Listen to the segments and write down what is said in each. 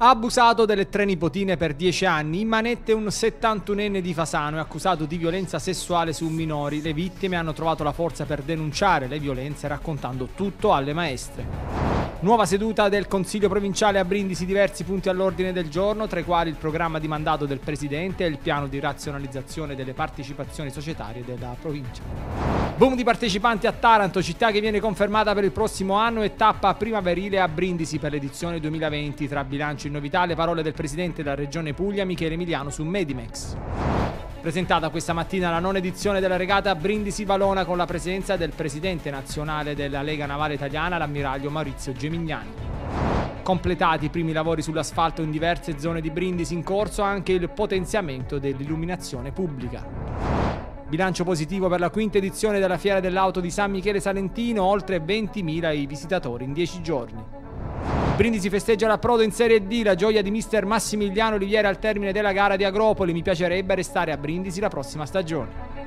Ha abusato delle tre nipotine per 10 anni. In manette un 71enne di Fasano e accusato di violenza sessuale su minori. Le vittime hanno trovato la forza per denunciare le violenze raccontando tutto alle maestre. Nuova seduta del Consiglio provinciale a Brindisi, diversi punti all'ordine del giorno, tra i quali il programma di mandato del Presidente e il piano di razionalizzazione delle partecipazioni societarie della provincia. Boom di partecipanti a Taranto, città che viene confermata per il prossimo anno e tappa primaverile a Brindisi per l'edizione 2020. Tra bilancio e novità le parole del presidente della regione Puglia Michele Emiliano su Medimex. Presentata questa mattina la nona edizione della regata Brindisi Valona con la presenza del presidente nazionale della Lega Navale Italiana, l'ammiraglio Maurizio Gemignani completati i primi lavori sull'asfalto in diverse zone di Brindisi in corso anche il potenziamento dell'illuminazione pubblica. Bilancio positivo per la quinta edizione della Fiera dell'Auto di San Michele Salentino, oltre 20.000 i visitatori in 10 giorni. Brindisi festeggia l'approdo in Serie D, la gioia di mister Massimiliano Oliviera al termine della gara di Agropoli. Mi piacerebbe restare a Brindisi la prossima stagione.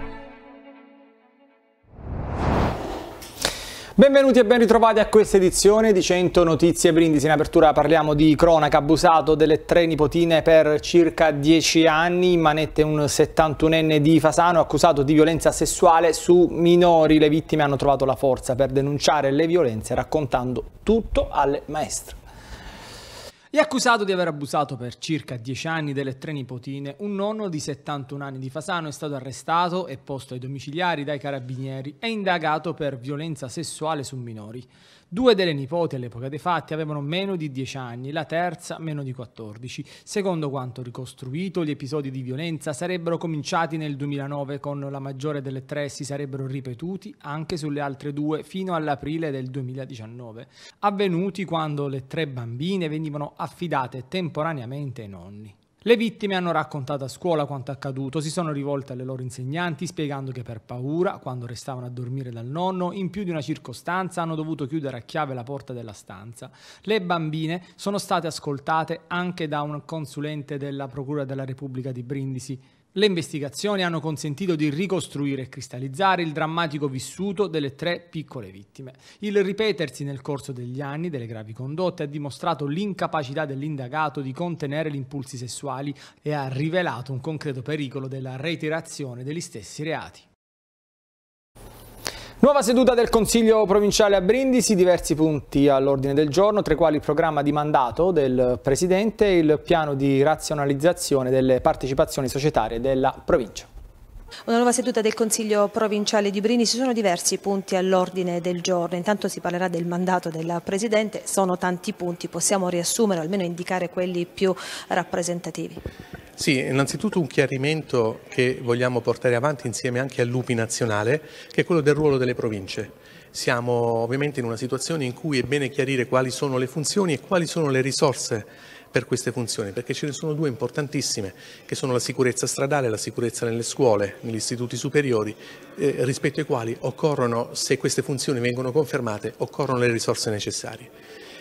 Benvenuti e ben ritrovati a questa edizione di 100 Notizie Brindisi. In apertura parliamo di cronaca abusato delle tre nipotine per circa 10 anni. manette un 71enne di Fasano accusato di violenza sessuale su minori. Le vittime hanno trovato la forza per denunciare le violenze raccontando tutto alle maestre è accusato di aver abusato per circa 10 anni delle tre nipotine. Un nonno di 71 anni di Fasano è stato arrestato e posto ai domiciliari dai carabinieri e indagato per violenza sessuale su minori. Due delle nipoti all'epoca dei fatti avevano meno di 10 anni, la terza meno di 14. Secondo quanto ricostruito, gli episodi di violenza sarebbero cominciati nel 2009 con la maggiore delle tre e si sarebbero ripetuti anche sulle altre due fino all'aprile del 2019, avvenuti quando le tre bambine venivano affidate temporaneamente ai nonni. Le vittime hanno raccontato a scuola quanto accaduto, si sono rivolte alle loro insegnanti spiegando che per paura, quando restavano a dormire dal nonno, in più di una circostanza hanno dovuto chiudere a chiave la porta della stanza. Le bambine sono state ascoltate anche da un consulente della Procura della Repubblica di Brindisi le investigazioni hanno consentito di ricostruire e cristallizzare il drammatico vissuto delle tre piccole vittime. Il ripetersi nel corso degli anni delle gravi condotte ha dimostrato l'incapacità dell'indagato di contenere gli impulsi sessuali e ha rivelato un concreto pericolo della reiterazione degli stessi reati. Nuova seduta del Consiglio provinciale a Brindisi, diversi punti all'ordine del giorno, tra i quali il programma di mandato del Presidente e il piano di razionalizzazione delle partecipazioni societarie della provincia. Una nuova seduta del Consiglio provinciale di Brini, ci sono diversi punti all'ordine del giorno, intanto si parlerà del mandato della Presidente, sono tanti punti, possiamo riassumere o almeno indicare quelli più rappresentativi? Sì, innanzitutto un chiarimento che vogliamo portare avanti insieme anche all'UPI nazionale, che è quello del ruolo delle province. Siamo ovviamente in una situazione in cui è bene chiarire quali sono le funzioni e quali sono le risorse per queste funzioni, perché ce ne sono due importantissime, che sono la sicurezza stradale e la sicurezza nelle scuole, negli istituti superiori, eh, rispetto ai quali occorrono, se queste funzioni vengono confermate, occorrono le risorse necessarie.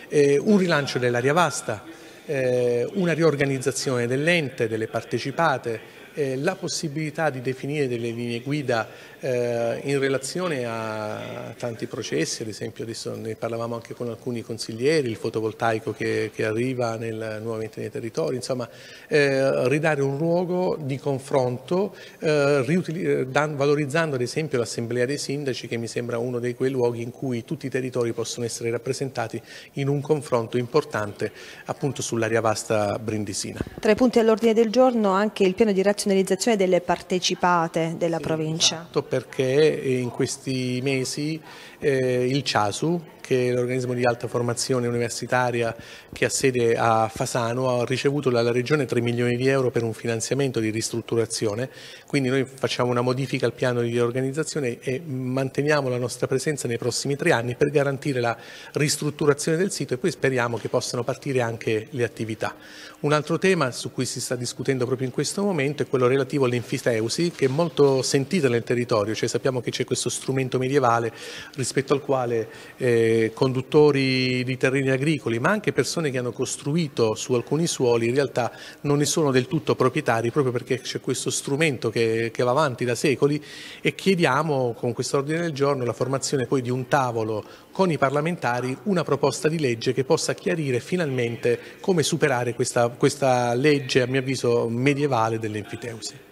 Eh, un rilancio dell'aria vasta, eh, una riorganizzazione dell'ente, delle partecipate, eh, la possibilità di definire delle linee guida eh, in relazione a tanti processi, ad esempio adesso ne parlavamo anche con alcuni consiglieri, il fotovoltaico che, che arriva nel, nuovamente nei territori, insomma eh, ridare un luogo di confronto eh, eh, valorizzando ad esempio l'assemblea dei sindaci che mi sembra uno dei quei luoghi in cui tutti i territori possono essere rappresentati in un confronto importante appunto sull'area vasta brindisina. Tra i punti all'ordine del giorno anche il piano di razionalizzazione razionalizzazione delle partecipate della sì, provincia. Esatto, perché in questi mesi eh, il CIASU, che è l'organismo di alta formazione universitaria che ha sede a Fasano, ha ricevuto dalla Regione 3 milioni di euro per un finanziamento di ristrutturazione, quindi noi facciamo una modifica al piano di riorganizzazione e manteniamo la nostra presenza nei prossimi tre anni per garantire la ristrutturazione del sito e poi speriamo che possano partire anche le attività. Un altro tema su cui si sta discutendo proprio in questo momento è quello relativo all'infiteusi, che è molto sentita nel territorio, cioè sappiamo che c'è questo strumento medievale rispetto rispetto al quale eh, conduttori di terreni agricoli, ma anche persone che hanno costruito su alcuni suoli, in realtà non ne sono del tutto proprietari, proprio perché c'è questo strumento che, che va avanti da secoli e chiediamo con questo ordine del giorno la formazione poi di un tavolo con i parlamentari, una proposta di legge che possa chiarire finalmente come superare questa, questa legge, a mio avviso, medievale dell'enfiteusi.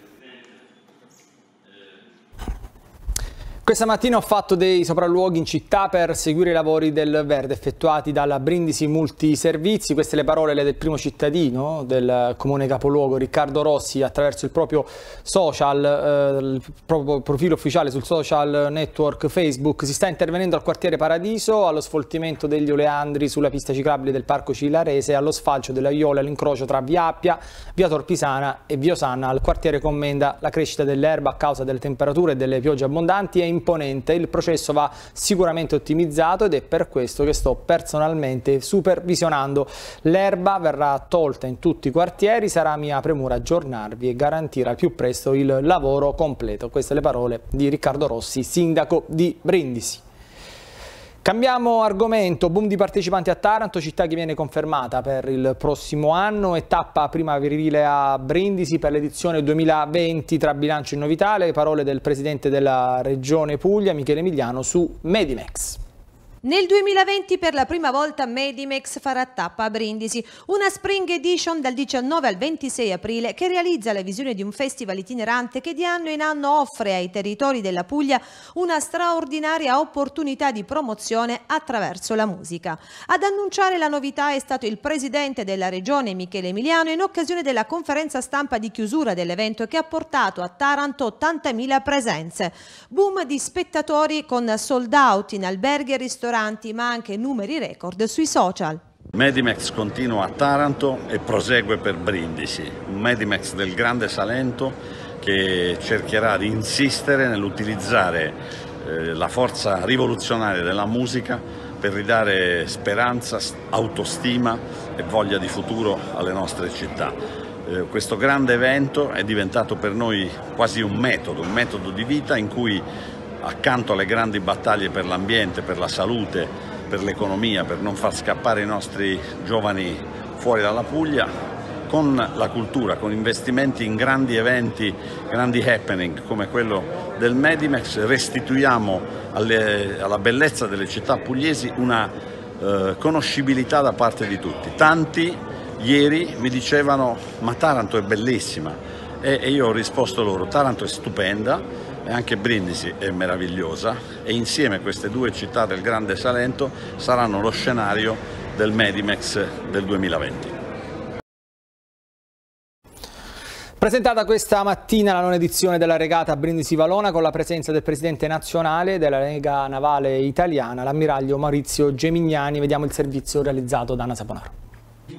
Questa mattina ho fatto dei sopralluoghi in città per seguire i lavori del verde effettuati dalla Brindisi Multiservizi. Queste le parole del primo cittadino del comune capoluogo Riccardo Rossi attraverso il proprio social, eh, il proprio profilo ufficiale sul social network Facebook. Si sta intervenendo al quartiere Paradiso, allo sfoltimento degli oleandri sulla pista ciclabile del Parco Cilarese, allo sfalcio della Iola all'incrocio tra Via Appia, Via Torpisana e Via Osanna. Al quartiere commenda la crescita dell'erba a causa delle temperature e delle piogge abbondanti e in imponente, il processo va sicuramente ottimizzato ed è per questo che sto personalmente supervisionando. L'erba verrà tolta in tutti i quartieri, sarà mia premura aggiornarvi e garantire al più presto il lavoro completo. Queste le parole di Riccardo Rossi, sindaco di Brindisi. Cambiamo argomento, boom di partecipanti a Taranto, città che viene confermata per il prossimo anno e tappa primaverile a Brindisi per l'edizione 2020 tra bilancio e novità, le parole del presidente della regione Puglia Michele Emiliano su Medimex. Nel 2020 per la prima volta Medimex farà tappa a Brindisi, una Spring Edition dal 19 al 26 aprile che realizza la visione di un festival itinerante che di anno in anno offre ai territori della Puglia una straordinaria opportunità di promozione attraverso la musica. Ad annunciare la novità è stato il presidente della regione Michele Emiliano in occasione della conferenza stampa di chiusura dell'evento che ha portato a Taranto 80.000 presenze. Boom di spettatori con sold out in alberghi e ristoranti ristoranti, ma anche numeri record sui social. Medimex continua a Taranto e prosegue per Brindisi, un Medimex del Grande Salento che cercherà di insistere nell'utilizzare eh, la forza rivoluzionaria della musica per ridare speranza, autostima e voglia di futuro alle nostre città. Eh, questo grande evento è diventato per noi quasi un metodo, un metodo di vita in cui accanto alle grandi battaglie per l'ambiente, per la salute, per l'economia, per non far scappare i nostri giovani fuori dalla Puglia, con la cultura, con investimenti in grandi eventi, grandi happening come quello del Medimex, restituiamo alle, alla bellezza delle città pugliesi una eh, conoscibilità da parte di tutti. Tanti ieri mi dicevano ma Taranto è bellissima e, e io ho risposto loro Taranto è stupenda, e anche Brindisi è meravigliosa e insieme queste due città del Grande Salento saranno lo scenario del Medimex del 2020. Presentata questa mattina la nona edizione della regata Brindisi Valona con la presenza del presidente nazionale della Lega Navale Italiana, l'ammiraglio Maurizio Gemignani. Vediamo il servizio realizzato da Anna Saponaro.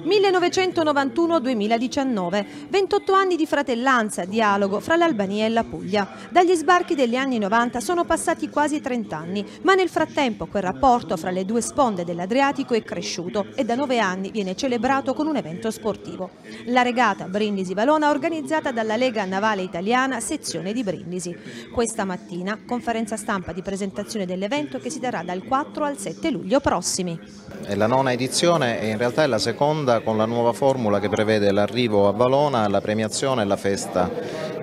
1991-2019, 28 anni di fratellanza, dialogo fra l'Albania e la Puglia. Dagli sbarchi degli anni 90 sono passati quasi 30 anni, ma nel frattempo quel rapporto fra le due sponde dell'Adriatico è cresciuto e da nove anni viene celebrato con un evento sportivo. La regata Brindisi-Valona organizzata dalla Lega Navale Italiana, sezione di Brindisi. Questa mattina conferenza stampa di presentazione dell'evento che si darà dal 4 al 7 luglio prossimi. È la nona edizione e in realtà è la seconda strada con la nuova formula che prevede l'arrivo a Valona, la premiazione e la festa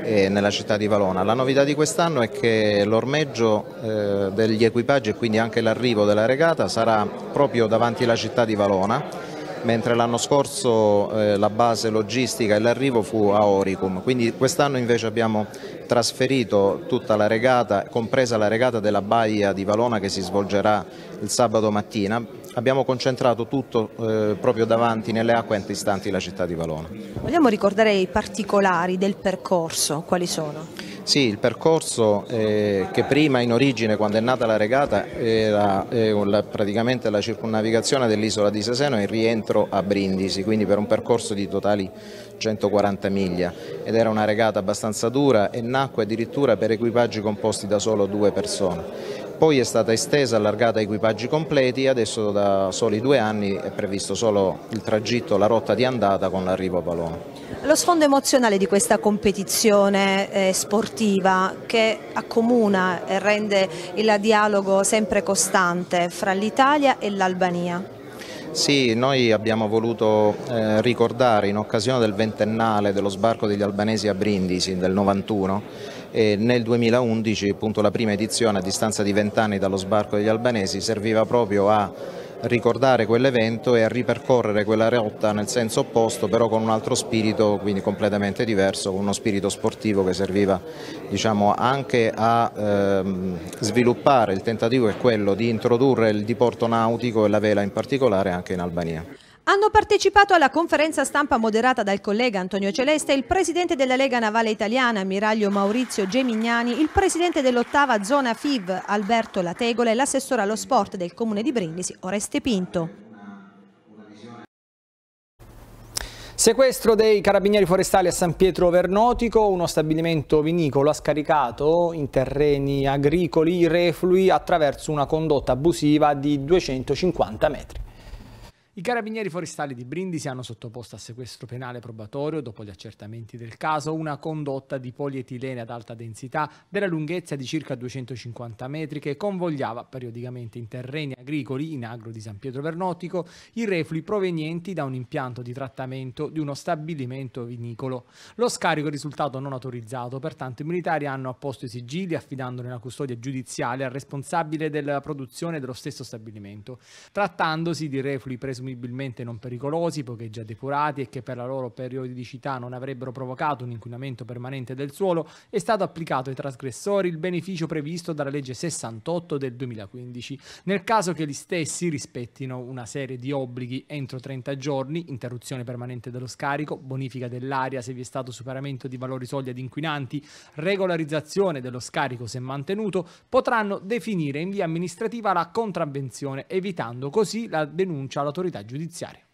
eh, nella città di Valona. La novità di quest'anno è che l'ormeggio eh, degli equipaggi e quindi anche l'arrivo della regata sarà proprio davanti alla città di Valona mentre l'anno scorso eh, la base logistica e l'arrivo fu a Oricum, quindi quest'anno invece abbiamo trasferito tutta la regata, compresa la regata della Baia di Valona che si svolgerà il sabato mattina, abbiamo concentrato tutto eh, proprio davanti nelle acque antistanti la città di Valona. Vogliamo ricordare i particolari del percorso, quali sono? Sì, il percorso eh, che prima in origine quando è nata la regata era eh, praticamente la circunnavigazione dell'isola di Seseno e il rientro a Brindisi, quindi per un percorso di totali 140 miglia ed era una regata abbastanza dura e nacque addirittura per equipaggi composti da solo due persone poi è stata estesa, allargata a equipaggi completi, adesso da soli due anni è previsto solo il tragitto, la rotta di andata con l'arrivo a Valona. Lo sfondo emozionale di questa competizione eh, sportiva che accomuna e rende il dialogo sempre costante fra l'Italia e l'Albania? Sì, noi abbiamo voluto eh, ricordare in occasione del ventennale dello sbarco degli albanesi a Brindisi del 91 e nel 2011 appunto, la prima edizione a distanza di vent'anni dallo sbarco degli albanesi serviva proprio a ricordare quell'evento e a ripercorrere quella rotta nel senso opposto però con un altro spirito quindi completamente diverso, uno spirito sportivo che serviva diciamo, anche a ehm, sviluppare il tentativo è quello di introdurre il diporto nautico e la vela in particolare anche in Albania. Hanno partecipato alla conferenza stampa moderata dal collega Antonio Celeste il presidente della Lega Navale Italiana, ammiraglio Maurizio Gemignani, il presidente dell'ottava zona FIV, Alberto Lategola e l'assessore allo sport del comune di Brindisi, Oreste Pinto. Sequestro dei carabinieri forestali a San Pietro Vernotico, uno stabilimento vinicolo ha scaricato in terreni agricoli i reflui attraverso una condotta abusiva di 250 metri. I carabinieri forestali di Brindisi hanno sottoposto a sequestro penale probatorio, dopo gli accertamenti del caso, una condotta di polietilene ad alta densità della lunghezza di circa 250 metri che convogliava periodicamente in terreni agricoli in agro di San Pietro Vernotico i reflui provenienti da un impianto di trattamento di uno stabilimento vinicolo. Lo scarico è risultato non autorizzato, pertanto i militari hanno apposto i sigilli affidandone la custodia giudiziale al responsabile della produzione dello stesso stabilimento. Trattandosi di reflui presumibili presumibilmente non pericolosi poiché già depurati e che per la loro periodicità non avrebbero provocato un inquinamento permanente del suolo, è stato applicato ai trasgressori il beneficio previsto dalla legge 68 del 2015, nel caso che gli stessi rispettino una serie di obblighi entro 30 giorni, interruzione permanente dello scarico, bonifica dell'aria se vi è stato superamento di valori soglia di inquinanti, regolarizzazione dello scarico se mantenuto, potranno definire in via amministrativa la contravvenzione, evitando così la denuncia all'autorità giudiziaria.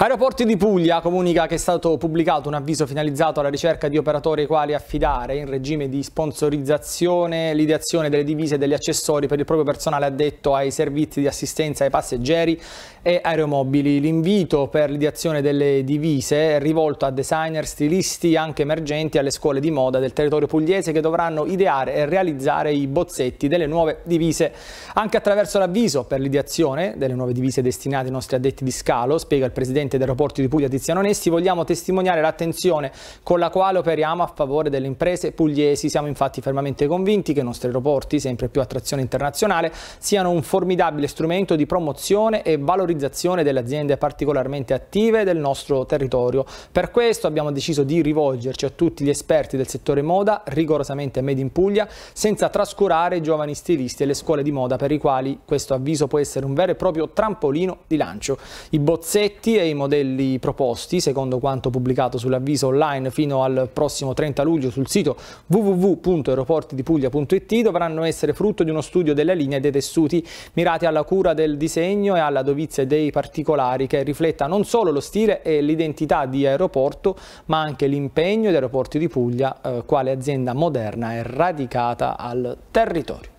Aeroporti di Puglia comunica che è stato pubblicato un avviso finalizzato alla ricerca di operatori ai quali affidare in regime di sponsorizzazione l'ideazione delle divise e degli accessori per il proprio personale addetto ai servizi di assistenza ai passeggeri e aeromobili. L'invito per l'ideazione delle divise è rivolto a designer, stilisti anche emergenti e alle scuole di moda del territorio pugliese che dovranno ideare e realizzare i bozzetti delle nuove divise. Anche attraverso l'avviso per l'ideazione delle nuove divise destinate ai nostri addetti di scalo, spiega il presidente presidente dei aeroporti di Puglia Tiziano Onesti, vogliamo testimoniare l'attenzione con la quale operiamo a favore delle imprese pugliesi. Siamo infatti fermamente convinti che i nostri aeroporti, sempre più attrazione internazionale, siano un formidabile strumento di promozione e valorizzazione delle aziende particolarmente attive del nostro territorio. Per questo abbiamo deciso di rivolgerci a tutti gli esperti del settore moda, rigorosamente made in Puglia, senza trascurare i giovani stilisti e le scuole di moda per i quali questo avviso può essere un vero e proprio trampolino di lancio. I bozzetti e i modelli proposti, secondo quanto pubblicato sull'avviso online fino al prossimo 30 luglio sul sito www.aeroportidipuglia.it, dovranno essere frutto di uno studio della linea e dei tessuti mirati alla cura del disegno e alla dovizia dei particolari che rifletta non solo lo stile e l'identità di aeroporto, ma anche l'impegno di Aeroporti di Puglia eh, quale azienda moderna e radicata al territorio.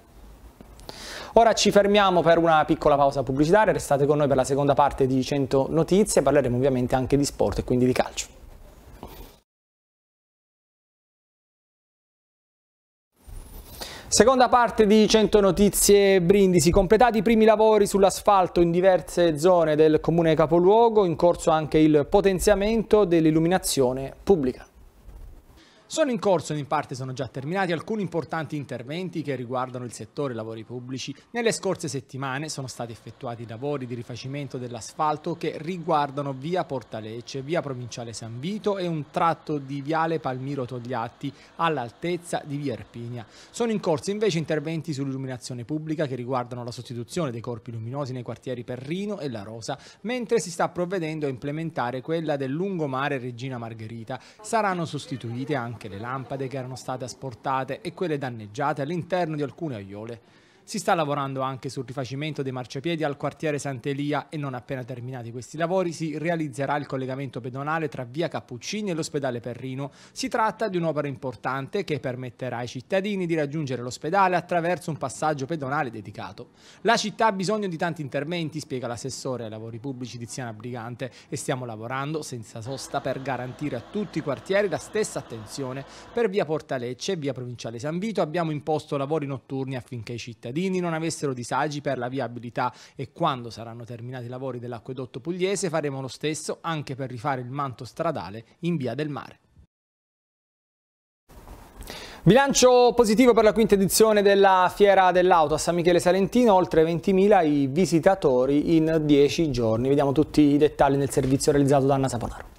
Ora ci fermiamo per una piccola pausa pubblicitaria, restate con noi per la seconda parte di 100 notizie, parleremo ovviamente anche di sport e quindi di calcio. Seconda parte di 100 notizie Brindisi, completati i primi lavori sull'asfalto in diverse zone del comune capoluogo, in corso anche il potenziamento dell'illuminazione pubblica. Sono in corso ed in parte sono già terminati alcuni importanti interventi che riguardano il settore lavori pubblici. Nelle scorse settimane sono stati effettuati lavori di rifacimento dell'asfalto che riguardano via Portalecce, via Provinciale San Vito e un tratto di viale Palmiro Togliatti all'altezza di via Erpinia. Sono in corso invece interventi sull'illuminazione pubblica che riguardano la sostituzione dei corpi luminosi nei quartieri Perrino e La Rosa, mentre si sta provvedendo a implementare quella del lungomare Regina Margherita. Saranno sostituite anche anche le lampade che erano state asportate e quelle danneggiate all'interno di alcune aiuole si sta lavorando anche sul rifacimento dei marciapiedi al quartiere Sant'Elia e non appena terminati questi lavori si realizzerà il collegamento pedonale tra via Cappuccini e l'ospedale Perrino. Si tratta di un'opera importante che permetterà ai cittadini di raggiungere l'ospedale attraverso un passaggio pedonale dedicato. La città ha bisogno di tanti interventi, spiega l'assessore ai lavori pubblici Tiziana Brigante, e stiamo lavorando senza sosta per garantire a tutti i quartieri la stessa attenzione. Per via Portalecce e via Provinciale San Vito abbiamo imposto lavori notturni affinché i cittadini cittadini non avessero disagi per la viabilità e quando saranno terminati i lavori dell'acquedotto pugliese faremo lo stesso anche per rifare il manto stradale in via del mare. Bilancio positivo per la quinta edizione della Fiera dell'Auto a San Michele Salentino, oltre 20.000 i visitatori in 10 giorni. Vediamo tutti i dettagli nel servizio realizzato da Anna Saponaro.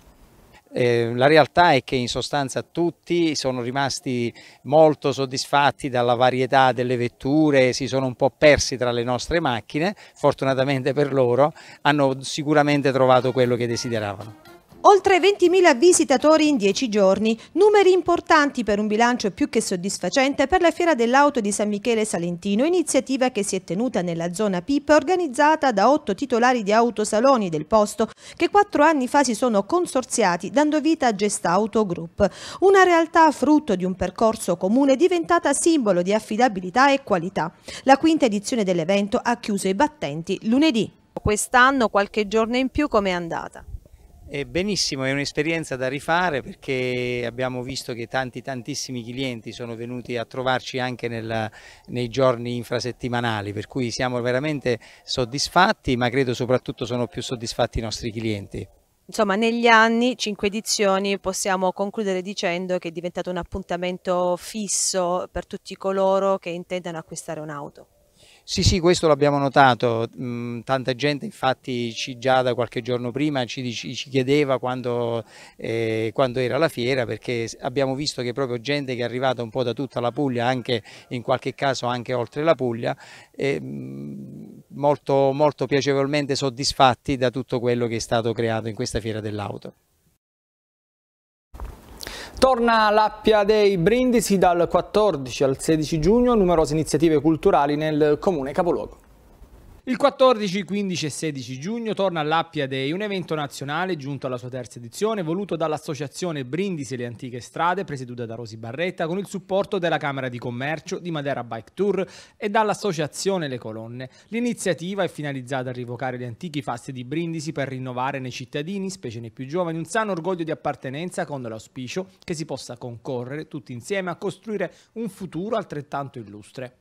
Eh, la realtà è che in sostanza tutti sono rimasti molto soddisfatti dalla varietà delle vetture, si sono un po' persi tra le nostre macchine, fortunatamente per loro hanno sicuramente trovato quello che desideravano. Oltre 20.000 visitatori in 10 giorni, numeri importanti per un bilancio più che soddisfacente per la Fiera dell'Auto di San Michele Salentino, iniziativa che si è tenuta nella zona PIP organizzata da otto titolari di autosaloni del posto che quattro anni fa si sono consorziati dando vita a Gestauto Group, una realtà frutto di un percorso comune diventata simbolo di affidabilità e qualità. La quinta edizione dell'evento ha chiuso i battenti lunedì. Quest'anno qualche giorno in più com'è andata? Eh, benissimo, è un'esperienza da rifare perché abbiamo visto che tanti tantissimi clienti sono venuti a trovarci anche nel, nei giorni infrasettimanali, per cui siamo veramente soddisfatti, ma credo soprattutto sono più soddisfatti i nostri clienti. Insomma, negli anni, cinque edizioni, possiamo concludere dicendo che è diventato un appuntamento fisso per tutti coloro che intendano acquistare un'auto. Sì, sì, questo l'abbiamo notato. Mm, tanta gente, infatti, ci, già da qualche giorno prima ci, ci chiedeva quando, eh, quando, era la fiera, perché abbiamo visto che proprio gente che è arrivata un po' da tutta la Puglia, anche in qualche caso anche oltre la Puglia, eh, molto, molto piacevolmente soddisfatti da tutto quello che è stato creato in questa fiera dell'auto. Torna l'Appia dei Brindisi dal 14 al 16 giugno, numerose iniziative culturali nel comune capoluogo. Il 14, 15 e 16 giugno torna all'Appia Day, un evento nazionale giunto alla sua terza edizione, voluto dall'associazione Brindisi le Antiche Strade, presieduta da Rosi Barretta, con il supporto della Camera di Commercio di Madera Bike Tour e dall'associazione Le Colonne. L'iniziativa è finalizzata a rivocare gli antichi fasti di Brindisi per rinnovare nei cittadini, specie nei più giovani, un sano orgoglio di appartenenza con l'auspicio che si possa concorrere tutti insieme a costruire un futuro altrettanto illustre.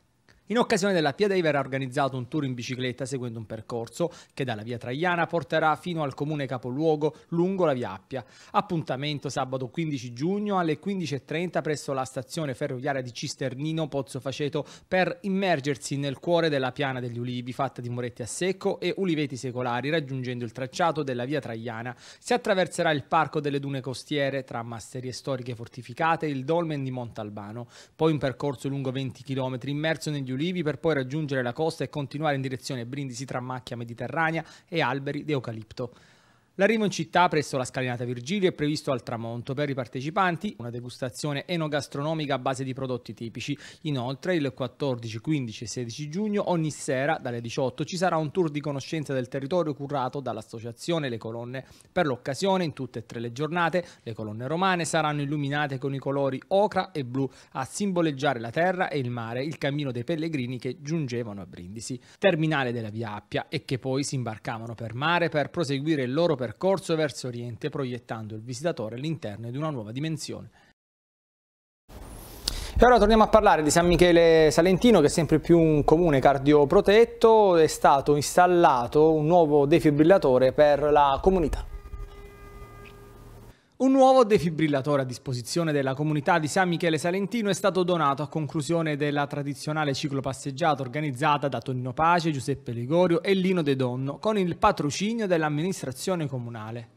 In occasione della Pia Day verrà organizzato un tour in bicicletta seguendo un percorso che dalla via Traiana porterà fino al comune capoluogo lungo la via Appia. Appuntamento sabato 15 giugno alle 15.30 presso la stazione ferroviaria di Cisternino Pozzo Faceto per immergersi nel cuore della piana degli ulivi fatta di muretti a secco e uliveti secolari raggiungendo il tracciato della via Traiana. Si attraverserà il parco delle dune costiere tra masserie storiche fortificate e il dolmen di Montalbano, poi un percorso lungo 20 km immerso negli ulivi Ulivi per poi raggiungere la costa e continuare in direzione Brindisi tra macchia mediterranea e alberi di eucalipto. L'arrivo in città presso la scalinata Virgilio è previsto al tramonto. Per i partecipanti una degustazione enogastronomica a base di prodotti tipici. Inoltre il 14, 15 e 16 giugno ogni sera dalle 18 ci sarà un tour di conoscenza del territorio curato dall'associazione Le Colonne. Per l'occasione in tutte e tre le giornate le colonne romane saranno illuminate con i colori ocra e blu a simboleggiare la terra e il mare, il cammino dei pellegrini che giungevano a Brindisi, terminale della Via Appia e che poi si imbarcavano per mare per proseguire il loro percorso percorso verso oriente proiettando il visitatore all'interno di una nuova dimensione. E ora torniamo a parlare di San Michele Salentino che è sempre più un comune cardioprotetto, è stato installato un nuovo defibrillatore per la comunità. Un nuovo defibrillatore a disposizione della comunità di San Michele Salentino è stato donato a conclusione della tradizionale ciclopasseggiata organizzata da Tonino Pace, Giuseppe Ligorio e Lino De Donno con il patrocinio dell'amministrazione comunale.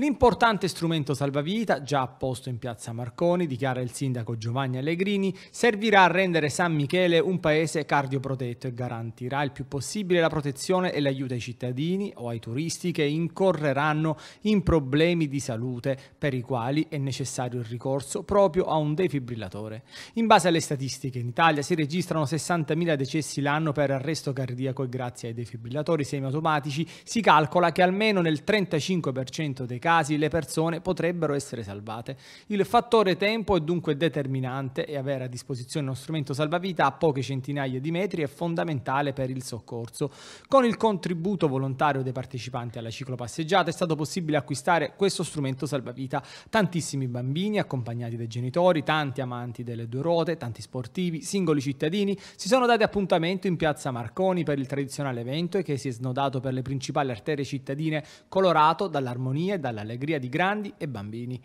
L'importante strumento salvavita, già apposto in piazza Marconi, dichiara il sindaco Giovanni Allegrini, servirà a rendere San Michele un paese cardioprotetto e garantirà il più possibile la protezione e l'aiuto ai cittadini o ai turisti che incorreranno in problemi di salute per i quali è necessario il ricorso proprio a un defibrillatore. In base alle statistiche, in Italia si registrano 60.000 decessi l'anno per arresto cardiaco e grazie ai defibrillatori semiautomatici si calcola che almeno nel 35% dei casi casi le persone potrebbero essere salvate. Il fattore tempo è dunque determinante e avere a disposizione uno strumento salvavita a poche centinaia di metri è fondamentale per il soccorso. Con il contributo volontario dei partecipanti alla ciclopasseggiata è stato possibile acquistare questo strumento salvavita. Tantissimi bambini accompagnati dai genitori, tanti amanti delle due ruote, tanti sportivi, singoli cittadini si sono dati appuntamento in piazza Marconi per il tradizionale evento e che si è snodato per le principali arterie cittadine colorato dall'armonia e dal dall'allegria di grandi e bambini.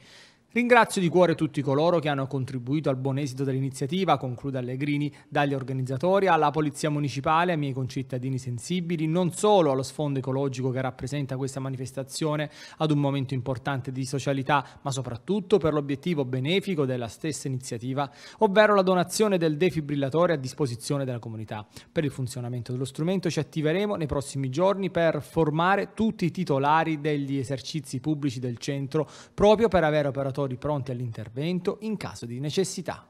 Ringrazio di cuore tutti coloro che hanno contribuito al buon esito dell'iniziativa, conclude Allegrini, dagli organizzatori alla Polizia Municipale, ai miei concittadini sensibili, non solo allo sfondo ecologico che rappresenta questa manifestazione ad un momento importante di socialità, ma soprattutto per l'obiettivo benefico della stessa iniziativa, ovvero la donazione del defibrillatore a disposizione della comunità. Per il funzionamento dello strumento ci attiveremo nei prossimi giorni per formare tutti i titolari degli esercizi pubblici del centro, proprio per avere operatori operatori pronti all'intervento in caso di necessità.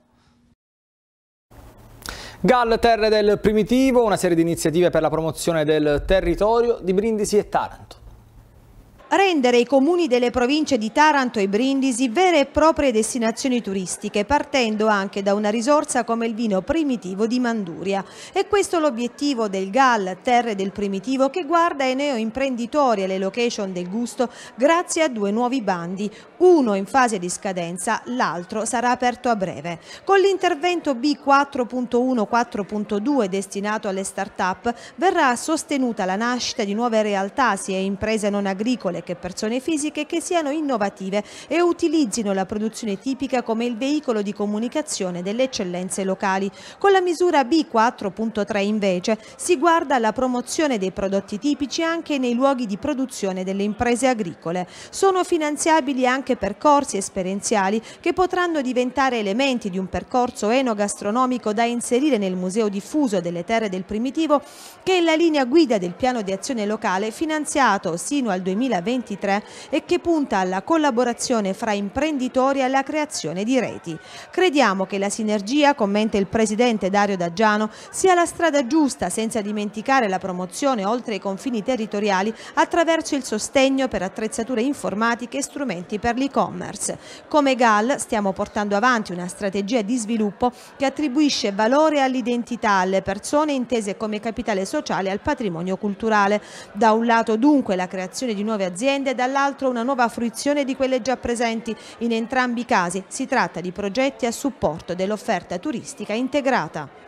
GAL Terre del Primitivo, una serie di iniziative per la promozione del territorio di Brindisi e Taranto rendere i comuni delle province di Taranto e Brindisi vere e proprie destinazioni turistiche, partendo anche da una risorsa come il vino primitivo di Manduria. E questo è l'obiettivo del GAL, Terre del Primitivo, che guarda ai neoimprenditori e alle location del gusto grazie a due nuovi bandi, uno in fase di scadenza, l'altro sarà aperto a breve. Con l'intervento B4.1-4.2 destinato alle start-up verrà sostenuta la nascita di nuove realtà, sia imprese non agricole che persone fisiche che siano innovative e utilizzino la produzione tipica come il veicolo di comunicazione delle eccellenze locali. Con la misura B4.3 invece si guarda alla promozione dei prodotti tipici anche nei luoghi di produzione delle imprese agricole. Sono finanziabili anche percorsi esperienziali che potranno diventare elementi di un percorso enogastronomico da inserire nel Museo diffuso delle terre del Primitivo che è la linea guida del piano di azione locale finanziato sino al 2020 2023 e che punta alla collaborazione fra imprenditori e alla creazione di reti. Crediamo che la sinergia, commenta il presidente Dario Daggiano, sia la strada giusta senza dimenticare la promozione oltre i confini territoriali attraverso il sostegno per attrezzature informatiche e strumenti per l'e-commerce. Come GAL stiamo portando avanti una strategia di sviluppo che attribuisce valore all'identità, alle persone intese come capitale sociale e al patrimonio culturale. Da un lato dunque la creazione di nuove aziende aziende e dall'altro una nuova fruizione di quelle già presenti. In entrambi i casi si tratta di progetti a supporto dell'offerta turistica integrata.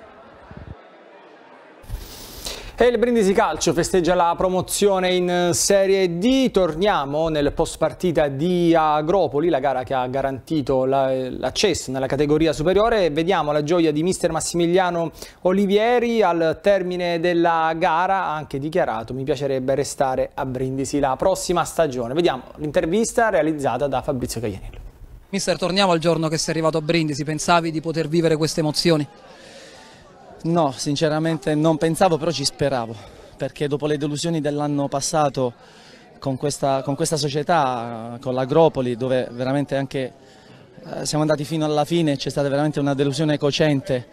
E il Brindisi Calcio festeggia la promozione in Serie D. Torniamo nel post partita di Agropoli, la gara che ha garantito l'accesso nella categoria superiore. Vediamo la gioia di mister Massimiliano Olivieri al termine della gara. Ha anche dichiarato: Mi piacerebbe restare a Brindisi la prossima stagione. Vediamo l'intervista realizzata da Fabrizio Caglianello. Mister, torniamo al giorno che sei arrivato a Brindisi. Pensavi di poter vivere queste emozioni? No, sinceramente non pensavo, però ci speravo, perché dopo le delusioni dell'anno passato con questa, con questa, società, con l'Agropoli, dove veramente anche eh, siamo andati fino alla fine, c'è stata veramente una delusione cocente,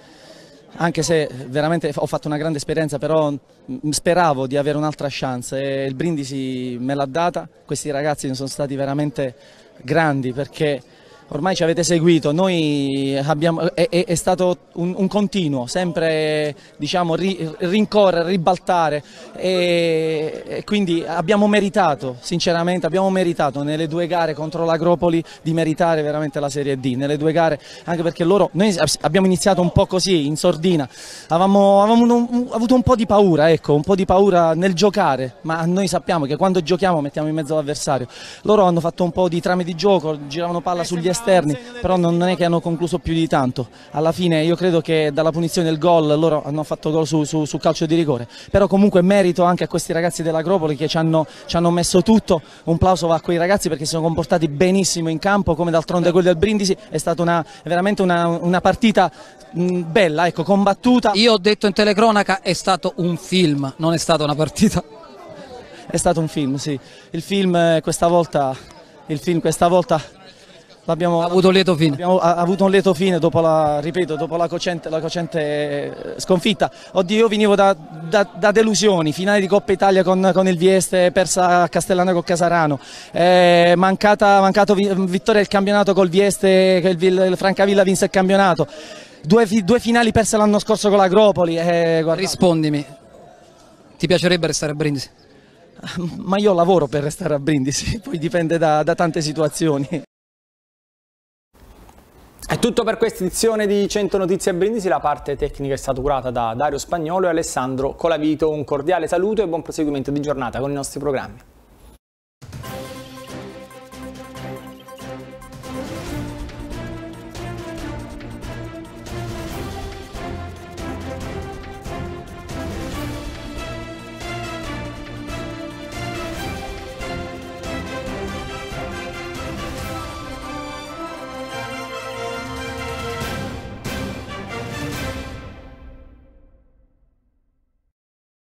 anche se veramente ho fatto una grande esperienza, però mm, speravo di avere un'altra chance e il Brindisi me l'ha data, questi ragazzi sono stati veramente grandi perché ormai ci avete seguito, noi abbiamo, è, è, stato un, un continuo, sempre diciamo, ri, rincorrere, ribaltare e, e, quindi abbiamo meritato, sinceramente abbiamo meritato nelle due gare contro l'Agropoli di meritare veramente la Serie D, nelle due gare anche perché loro, noi abbiamo iniziato un po' così in sordina, avevamo, avevamo un, avuto un po' di paura, ecco, un po' di paura nel giocare, ma noi sappiamo che quando giochiamo mettiamo in mezzo l'avversario, loro hanno fatto un po' di trame di gioco, giravano palla eh, sugli esterni esterni, però non è che hanno concluso più di tanto. Alla fine io credo che dalla punizione del gol, loro hanno fatto gol su, su, su calcio di rigore, però comunque merito anche a questi ragazzi dell'Agropoli che ci hanno, ci hanno, messo tutto, un plauso va a quei ragazzi perché si sono comportati benissimo in campo, come d'altronde quello del Brindisi, è stata una, veramente una, una partita mh, bella, ecco, combattuta. Io ho detto in telecronaca è stato un film, non è stata una partita. È stato un film, sì. Il film eh, questa volta, il film questa volta L'abbiamo avuto un lieto fine. Abbiamo avuto un lieto fine dopo la, ripeto, dopo la cocente, la cocente eh, sconfitta. Oddio, io venivo da, da, da, delusioni, finale di Coppa Italia con, con il Vieste, persa a Castellana con Casarano, eh, mancata, mancato vittoria del campionato col Vieste, il, il Francavilla vinse il campionato. Due, due finali perse l'anno scorso con l'Agropoli. Eh, Rispondimi, ti piacerebbe restare a Brindisi? Ma io lavoro per restare a Brindisi, poi dipende da, da tante situazioni. È tutto per questa edizione di 100 notizie a Brindisi, la parte tecnica è stata curata da Dario Spagnolo e Alessandro Colavito. Un cordiale saluto e buon proseguimento di giornata con i nostri programmi.